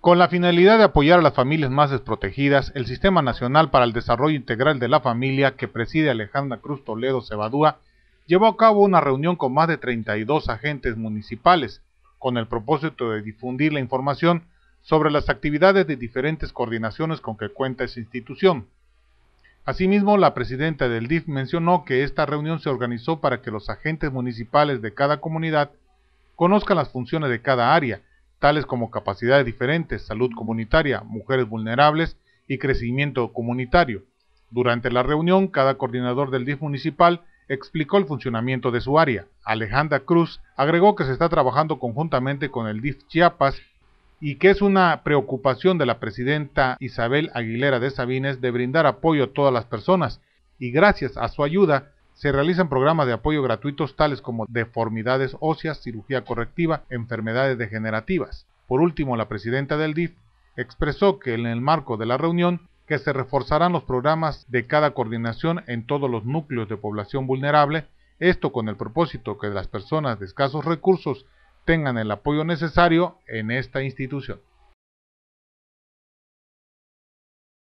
Con la finalidad de apoyar a las familias más desprotegidas, el Sistema Nacional para el Desarrollo Integral de la Familia, que preside Alejandra Cruz Toledo Cebadúa, llevó a cabo una reunión con más de 32 agentes municipales, con el propósito de difundir la información sobre las actividades de diferentes coordinaciones con que cuenta esa institución. Asimismo, la presidenta del DIF mencionó que esta reunión se organizó para que los agentes municipales de cada comunidad conozcan las funciones de cada área, tales como capacidades diferentes, salud comunitaria, mujeres vulnerables y crecimiento comunitario. Durante la reunión, cada coordinador del DIF municipal explicó el funcionamiento de su área. Alejandra Cruz agregó que se está trabajando conjuntamente con el DIF Chiapas y que es una preocupación de la presidenta Isabel Aguilera de Sabines de brindar apoyo a todas las personas y gracias a su ayuda se realizan programas de apoyo gratuitos tales como deformidades óseas, cirugía correctiva, enfermedades degenerativas. Por último, la presidenta del DIF expresó que en el marco de la reunión que se reforzarán los programas de cada coordinación en todos los núcleos de población vulnerable, esto con el propósito que las personas de escasos recursos tengan el apoyo necesario en esta institución.